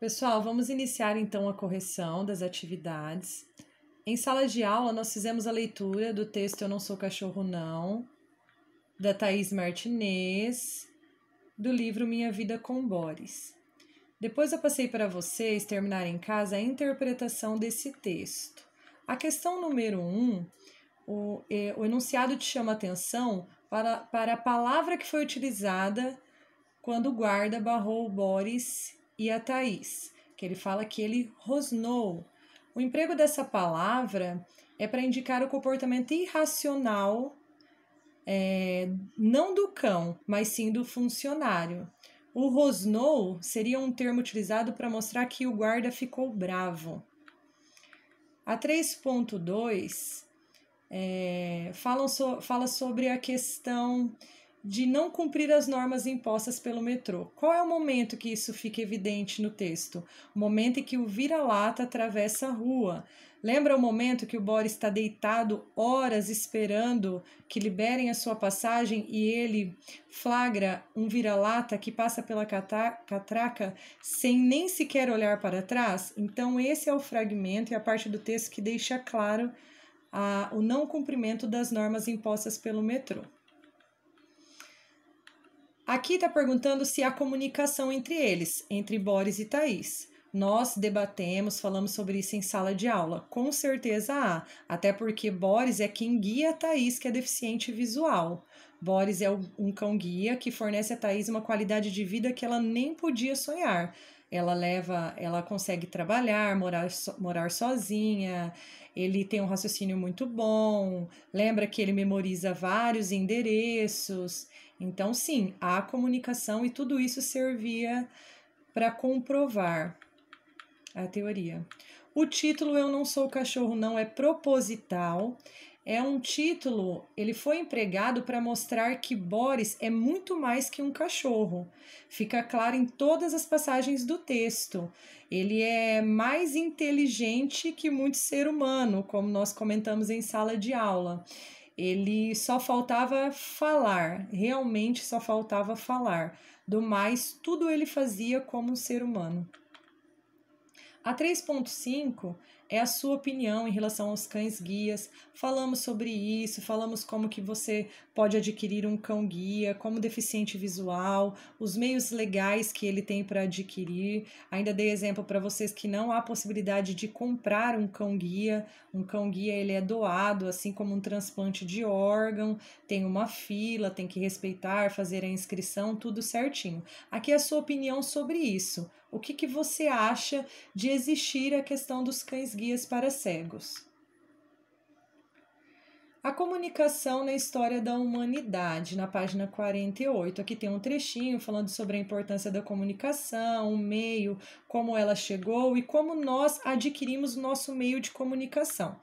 Pessoal, vamos iniciar então a correção das atividades. Em sala de aula, nós fizemos a leitura do texto Eu Não Sou Cachorro Não, da Thaís Martinez, do livro Minha Vida com Boris. Depois eu passei para vocês terminarem em casa a interpretação desse texto. A questão número um, o, é, o enunciado te chama atenção para, para a palavra que foi utilizada quando o guarda barrou o Boris e a Thaís, que ele fala que ele rosnou. O emprego dessa palavra é para indicar o comportamento irracional, é, não do cão, mas sim do funcionário. O rosnou seria um termo utilizado para mostrar que o guarda ficou bravo. A 3.2 é, fala, so, fala sobre a questão de não cumprir as normas impostas pelo metrô. Qual é o momento que isso fica evidente no texto? O momento em que o vira-lata atravessa a rua. Lembra o momento que o Boris está deitado horas esperando que liberem a sua passagem e ele flagra um vira-lata que passa pela catraca sem nem sequer olhar para trás? Então, esse é o fragmento e a parte do texto que deixa claro a, o não cumprimento das normas impostas pelo metrô. Aqui está perguntando se há comunicação entre eles, entre Boris e Thaís. Nós debatemos, falamos sobre isso em sala de aula. Com certeza há, até porque Boris é quem guia a Thaís, que é deficiente visual. Boris é um cão guia que fornece a Thaís uma qualidade de vida que ela nem podia sonhar. Ela leva, ela consegue trabalhar, morar, morar sozinha, ele tem um raciocínio muito bom, lembra que ele memoriza vários endereços. Então, sim, há comunicação e tudo isso servia para comprovar a teoria. O título Eu Não Sou o Cachorro não é proposital, é um título, ele foi empregado para mostrar que Boris é muito mais que um cachorro. Fica claro em todas as passagens do texto. Ele é mais inteligente que muito ser humano, como nós comentamos em sala de aula. Ele só faltava falar, realmente só faltava falar. Do mais, tudo ele fazia como um ser humano. A 3.5 é a sua opinião em relação aos cães guias. Falamos sobre isso, falamos como que você pode adquirir um cão guia, como deficiente visual, os meios legais que ele tem para adquirir. Ainda dei exemplo para vocês que não há possibilidade de comprar um cão guia. Um cão guia ele é doado, assim como um transplante de órgão, tem uma fila, tem que respeitar, fazer a inscrição, tudo certinho. Aqui é a sua opinião sobre isso. O que, que você acha de existir a questão dos cães guias para cegos? A comunicação na história da humanidade, na página 48. Aqui tem um trechinho falando sobre a importância da comunicação, o meio, como ela chegou e como nós adquirimos o nosso meio de comunicação.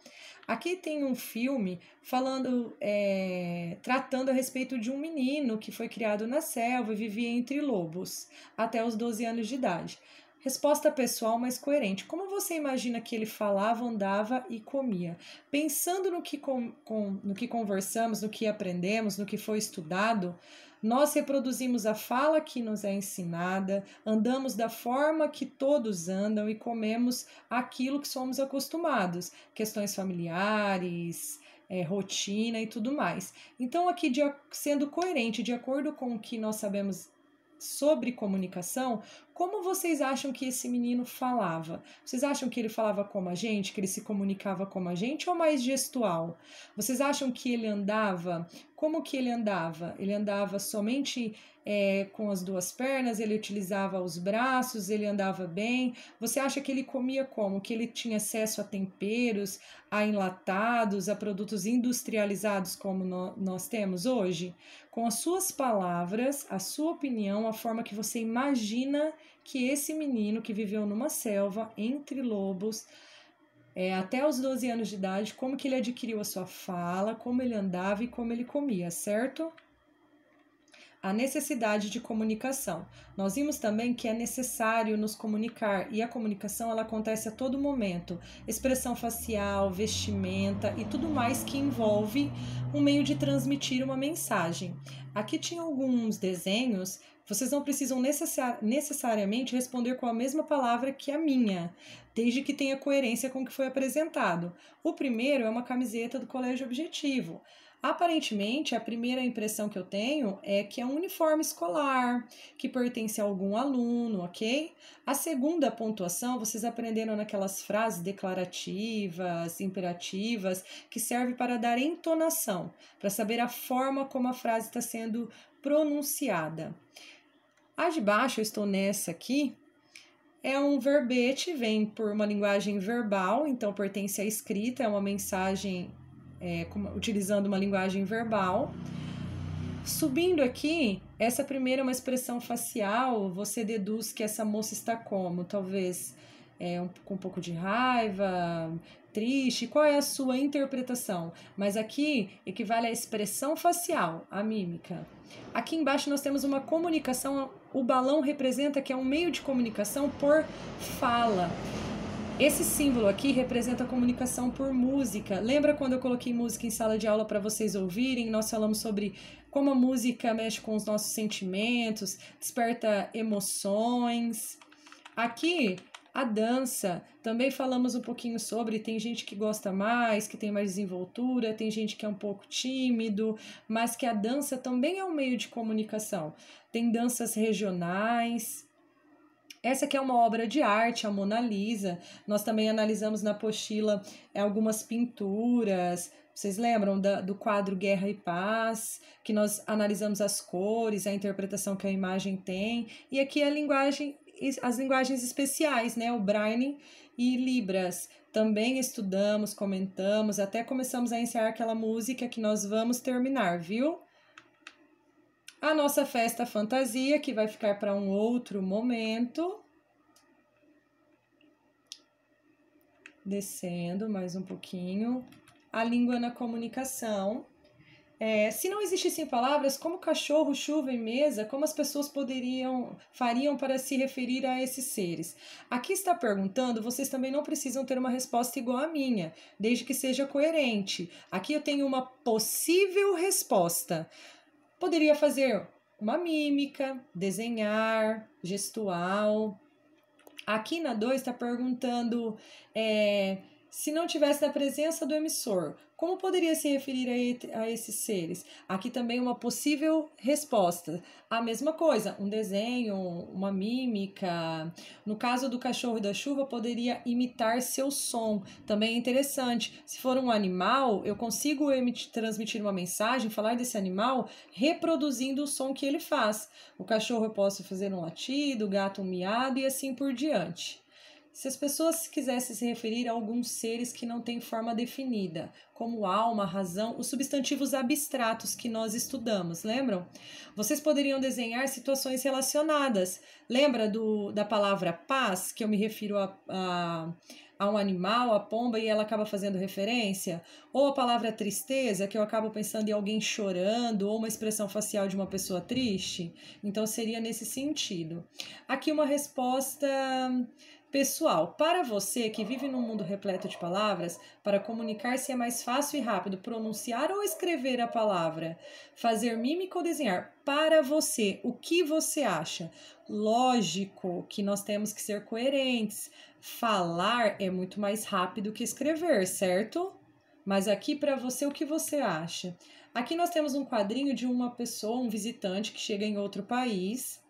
Aqui tem um filme falando, é, tratando a respeito de um menino que foi criado na selva e vivia entre lobos até os 12 anos de idade. Resposta pessoal, mas coerente. Como você imagina que ele falava, andava e comia? Pensando no que, com, com, no que conversamos, no que aprendemos, no que foi estudado, nós reproduzimos a fala que nos é ensinada, andamos da forma que todos andam e comemos aquilo que somos acostumados, questões familiares, é, rotina e tudo mais. Então, aqui, de, sendo coerente, de acordo com o que nós sabemos sobre comunicação, como vocês acham que esse menino falava? Vocês acham que ele falava como a gente, que ele se comunicava como a gente ou mais gestual? Vocês acham que ele andava? Como que ele andava? Ele andava somente é, com as duas pernas, ele utilizava os braços, ele andava bem. Você acha que ele comia como? Que ele tinha acesso a temperos, a enlatados, a produtos industrializados como no, nós temos hoje? Com as suas palavras, a sua opinião, a forma que você imagina que esse menino que viveu numa selva entre lobos é, até os 12 anos de idade, como que ele adquiriu a sua fala, como ele andava e como ele comia, certo? a necessidade de comunicação. Nós vimos também que é necessário nos comunicar e a comunicação ela acontece a todo momento. Expressão facial, vestimenta e tudo mais que envolve um meio de transmitir uma mensagem. Aqui tinha alguns desenhos vocês não precisam necessar, necessariamente responder com a mesma palavra que a minha, desde que tenha coerência com o que foi apresentado. O primeiro é uma camiseta do colégio objetivo. Aparentemente, a primeira impressão que eu tenho é que é um uniforme escolar, que pertence a algum aluno, ok? A segunda pontuação, vocês aprenderam naquelas frases declarativas, imperativas, que serve para dar entonação, para saber a forma como a frase está sendo pronunciada. A de baixo, eu estou nessa aqui, é um verbete, vem por uma linguagem verbal, então pertence à escrita, é uma mensagem é, como, utilizando uma linguagem verbal. Subindo aqui, essa primeira é uma expressão facial, você deduz que essa moça está como? Talvez é, um, com um pouco de raiva, triste, qual é a sua interpretação? Mas aqui equivale à expressão facial, a mímica. Aqui embaixo nós temos uma comunicação, o balão representa que é um meio de comunicação por fala. Esse símbolo aqui representa a comunicação por música. Lembra quando eu coloquei música em sala de aula para vocês ouvirem? Nós falamos sobre como a música mexe com os nossos sentimentos, desperta emoções. Aqui, a dança, também falamos um pouquinho sobre. Tem gente que gosta mais, que tem mais desenvoltura, tem gente que é um pouco tímido, mas que a dança também é um meio de comunicação. Tem danças regionais. Essa que é uma obra de arte, a Mona Lisa. Nós também analisamos na pochila é, algumas pinturas, vocês lembram da, do quadro Guerra e Paz, que nós analisamos as cores, a interpretação que a imagem tem, e aqui a linguagem, as linguagens especiais, né? O Braille e Libras. Também estudamos, comentamos, até começamos a ensaiar aquela música que nós vamos terminar, viu? A nossa festa fantasia, que vai ficar para um outro momento. Descendo mais um pouquinho. A língua na comunicação. É, se não existissem palavras, como cachorro, chuva e mesa, como as pessoas poderiam, fariam para se referir a esses seres? Aqui está perguntando, vocês também não precisam ter uma resposta igual à minha, desde que seja coerente. Aqui eu tenho uma possível resposta. Poderia fazer uma mímica, desenhar, gestual. Aqui na 2 está perguntando é, se não tivesse na presença do emissor, como poderia se referir a, a esses seres? Aqui também uma possível resposta. A mesma coisa, um desenho, uma mímica. No caso do cachorro da chuva, poderia imitar seu som. Também é interessante. Se for um animal, eu consigo emitir, transmitir uma mensagem, falar desse animal, reproduzindo o som que ele faz. O cachorro eu posso fazer um latido, o gato um miado e assim por diante. Se as pessoas quisessem se referir a alguns seres que não têm forma definida, como alma, razão, os substantivos abstratos que nós estudamos, lembram? Vocês poderiam desenhar situações relacionadas. Lembra do, da palavra paz, que eu me refiro a, a a um animal, a pomba, e ela acaba fazendo referência? Ou a palavra tristeza, que eu acabo pensando em alguém chorando, ou uma expressão facial de uma pessoa triste? Então seria nesse sentido. Aqui uma resposta Pessoal, para você que vive num mundo repleto de palavras, para comunicar-se é mais fácil e rápido pronunciar ou escrever a palavra, fazer mímica ou desenhar. Para você, o que você acha? Lógico que nós temos que ser coerentes. Falar é muito mais rápido que escrever, certo? Mas aqui para você, o que você acha? Aqui nós temos um quadrinho de uma pessoa, um visitante que chega em outro país,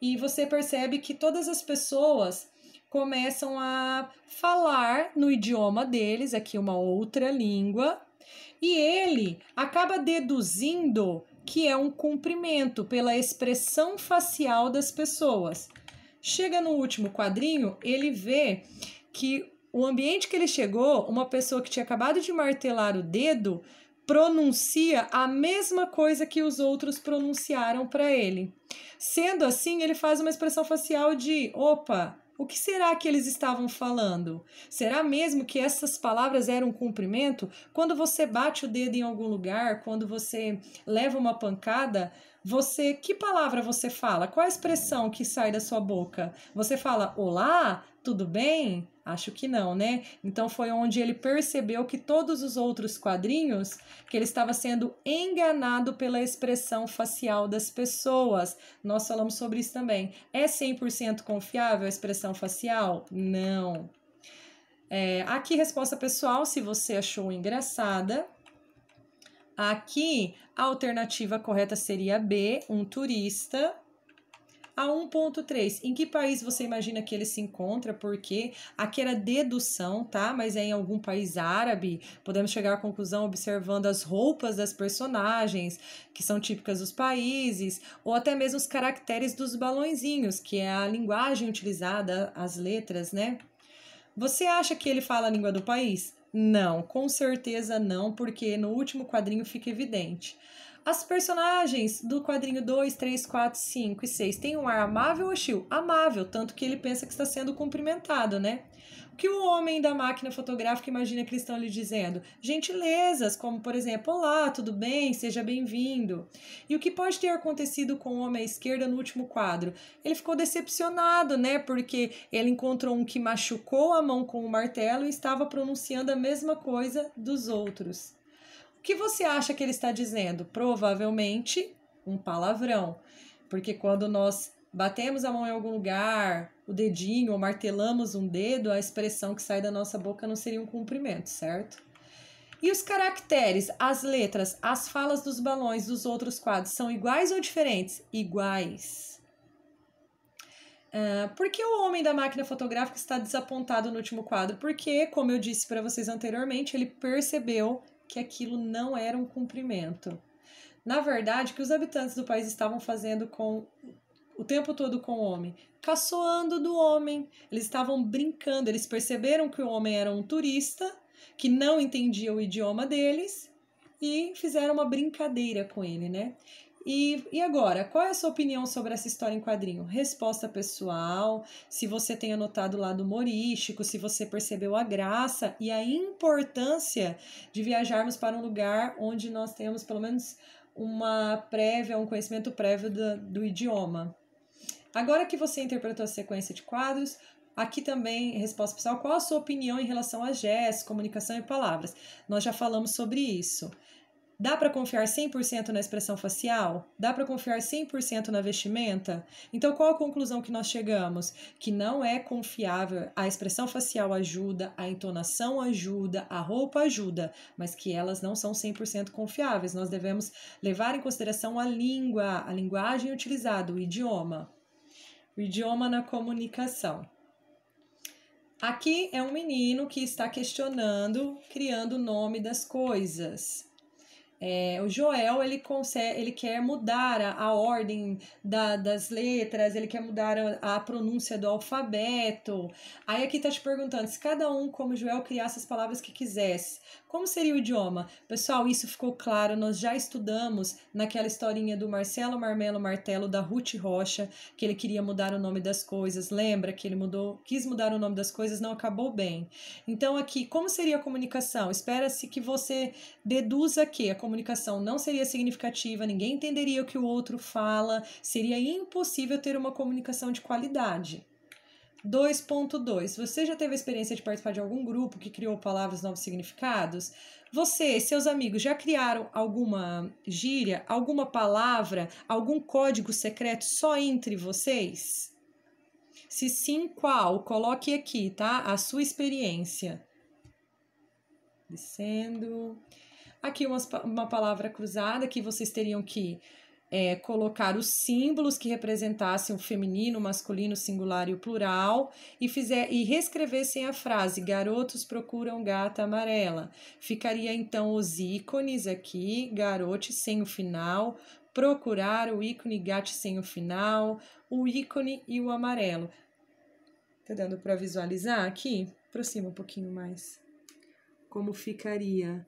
e você percebe que todas as pessoas começam a falar no idioma deles, aqui uma outra língua, e ele acaba deduzindo que é um cumprimento pela expressão facial das pessoas. Chega no último quadrinho, ele vê que o ambiente que ele chegou, uma pessoa que tinha acabado de martelar o dedo, pronuncia a mesma coisa que os outros pronunciaram para ele. Sendo assim, ele faz uma expressão facial de opa, o que será que eles estavam falando? Será mesmo que essas palavras eram um cumprimento? Quando você bate o dedo em algum lugar, quando você leva uma pancada, você, que palavra você fala? Qual a expressão que sai da sua boca? Você fala olá, tudo bem? Acho que não, né? Então foi onde ele percebeu que todos os outros quadrinhos que ele estava sendo enganado pela expressão facial das pessoas. Nós falamos sobre isso também. É 100% confiável a expressão facial? Não. É, aqui resposta pessoal, se você achou engraçada, Aqui, a alternativa correta seria B, um turista. A 1.3, em que país você imagina que ele se encontra? Porque aqui era dedução, tá? Mas é em algum país árabe. Podemos chegar à conclusão observando as roupas das personagens, que são típicas dos países, ou até mesmo os caracteres dos balõezinhos, que é a linguagem utilizada, as letras, né? Você acha que ele fala a língua do país? Não, com certeza não, porque no último quadrinho fica evidente. As personagens do quadrinho 2, 3, 4, 5 e 6 têm um ar amável ou Amável, tanto que ele pensa que está sendo cumprimentado, né? O que o homem da máquina fotográfica imagina que eles estão lhe dizendo? Gentilezas, como por exemplo, olá, tudo bem, seja bem-vindo. E o que pode ter acontecido com o homem à esquerda no último quadro? Ele ficou decepcionado, né? Porque ele encontrou um que machucou a mão com o martelo e estava pronunciando a mesma coisa dos outros que você acha que ele está dizendo? Provavelmente um palavrão. Porque quando nós batemos a mão em algum lugar, o dedinho ou martelamos um dedo, a expressão que sai da nossa boca não seria um cumprimento, certo? E os caracteres, as letras, as falas dos balões dos outros quadros são iguais ou diferentes? Iguais. Uh, por que o homem da máquina fotográfica está desapontado no último quadro? Porque, como eu disse para vocês anteriormente, ele percebeu que aquilo não era um cumprimento. Na verdade, o que os habitantes do país estavam fazendo com o tempo todo com o homem, caçoando do homem. Eles estavam brincando, eles perceberam que o homem era um turista, que não entendia o idioma deles e fizeram uma brincadeira com ele, né? E, e agora, qual é a sua opinião sobre essa história em quadrinho? Resposta pessoal, se você tem anotado o lado humorístico, se você percebeu a graça e a importância de viajarmos para um lugar onde nós temos pelo menos uma prévia, um conhecimento prévio do, do idioma. Agora que você interpretou a sequência de quadros, Aqui também, resposta pessoal, qual a sua opinião em relação a gestos, comunicação e palavras? Nós já falamos sobre isso. Dá para confiar 100% na expressão facial? Dá para confiar 100% na vestimenta? Então, qual a conclusão que nós chegamos? Que não é confiável. A expressão facial ajuda, a entonação ajuda, a roupa ajuda, mas que elas não são 100% confiáveis. Nós devemos levar em consideração a língua, a linguagem utilizada, o idioma. O idioma na comunicação. Aqui é um menino que está questionando, criando o nome das coisas. É, o Joel ele, consegue, ele quer mudar a, a ordem da, das letras, ele quer mudar a, a, pronúncia do alfabeto. Aí aqui está te perguntando se cada um, como Joel, criasse as palavras que quisesse, como seria o idioma? Pessoal, isso ficou claro. Nós já estudamos naquela historinha do Marcelo Marmelo Martelo da Ruth Rocha, que ele queria mudar o nome das coisas. Lembra que ele mudou, quis mudar o nome das coisas, não acabou bem. Então aqui, como seria a comunicação? Espera-se que você deduza que a comunicação comunicação não seria significativa, ninguém entenderia o que o outro fala, seria impossível ter uma comunicação de qualidade. 2.2. Você já teve a experiência de participar de algum grupo que criou palavras novos significados? Você e seus amigos já criaram alguma gíria, alguma palavra, algum código secreto só entre vocês? Se sim, qual? Coloque aqui, tá? A sua experiência. Descendo. Aqui uma palavra cruzada que vocês teriam que é, colocar os símbolos que representassem o feminino, o masculino, o singular e o plural e, fizer, e reescrevessem a frase garotos procuram gata amarela. Ficaria então os ícones aqui, garote sem o final, procurar o ícone gato sem o final, o ícone e o amarelo. Tá dando para visualizar aqui? Aproxima um pouquinho mais. Como ficaria?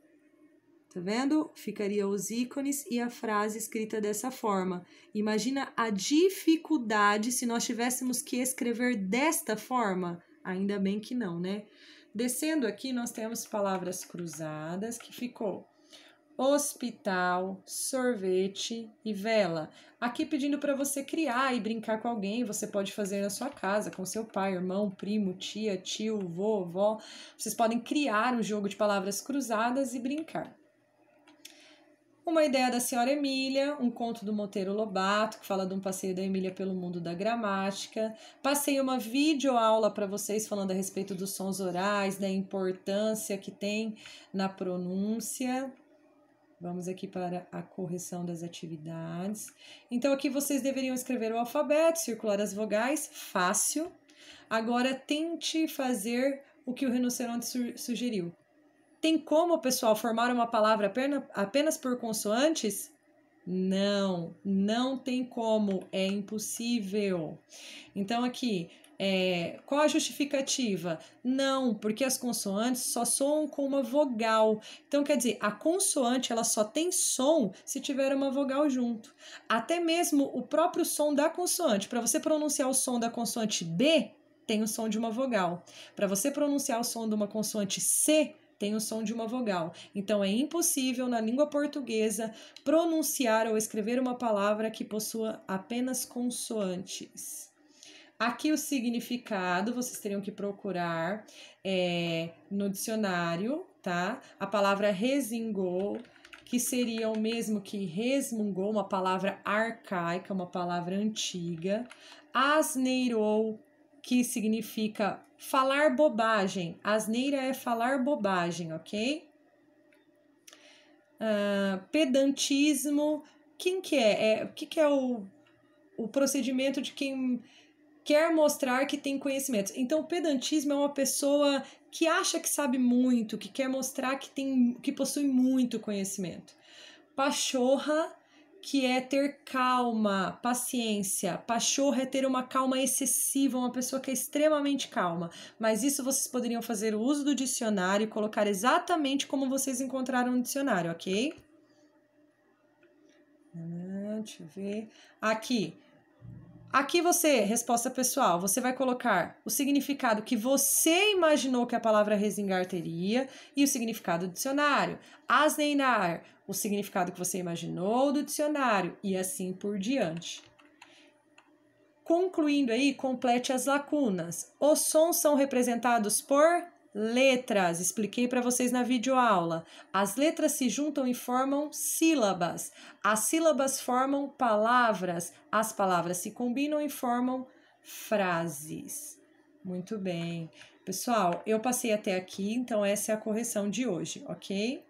Tá vendo? Ficaria os ícones e a frase escrita dessa forma. Imagina a dificuldade se nós tivéssemos que escrever desta forma. Ainda bem que não, né? Descendo aqui, nós temos palavras cruzadas que ficou hospital, sorvete e vela. Aqui pedindo para você criar e brincar com alguém, você pode fazer na sua casa, com seu pai, irmão, primo, tia, tio, vovó. Vocês podem criar um jogo de palavras cruzadas e brincar uma ideia da senhora Emília, um conto do Monteiro Lobato, que fala de um passeio da Emília pelo mundo da gramática. Passei uma videoaula para vocês falando a respeito dos sons orais, da importância que tem na pronúncia. Vamos aqui para a correção das atividades. Então, aqui vocês deveriam escrever o alfabeto, circular as vogais, fácil. Agora, tente fazer o que o rinoceronte sugeriu. Tem como, pessoal, formar uma palavra apenas por consoantes? Não, não tem como, é impossível. Então, aqui, é, qual a justificativa? Não, porque as consoantes só soam com uma vogal. Então, quer dizer, a consoante ela só tem som se tiver uma vogal junto. Até mesmo o próprio som da consoante. Para você pronunciar o som da consoante B, tem o som de uma vogal. Para você pronunciar o som de uma consoante C, tem o som de uma vogal. Então é impossível na língua portuguesa pronunciar ou escrever uma palavra que possua apenas consoantes. Aqui o significado vocês teriam que procurar é, no dicionário, tá? A palavra resingou, que seria o mesmo que resmungou, uma palavra arcaica, uma palavra antiga. Asneirou, que significa falar bobagem. Asneira é falar bobagem, ok? Uh, pedantismo. Quem que é? é o que, que é o, o procedimento de quem quer mostrar que tem conhecimento. Então, o pedantismo é uma pessoa que acha que sabe muito, que quer mostrar que tem que possui muito conhecimento. Pachorra que é ter calma, paciência. Pachorra é ter uma calma excessiva, uma pessoa que é extremamente calma. Mas isso vocês poderiam fazer o uso do dicionário e colocar exatamente como vocês encontraram no dicionário, ok? Ah, deixa eu ver. Aqui, Aqui você, resposta pessoal, você vai colocar o significado que você imaginou que a palavra resingar teria e o significado do dicionário. Asneinar, o significado que você imaginou do dicionário e assim por diante. Concluindo aí, complete as lacunas. Os sons são representados por letras. Expliquei para vocês na videoaula. As letras se juntam e formam sílabas. As sílabas formam palavras. As palavras se combinam e formam frases. Muito bem. Pessoal, eu passei até aqui, então essa é a correção de hoje, ok?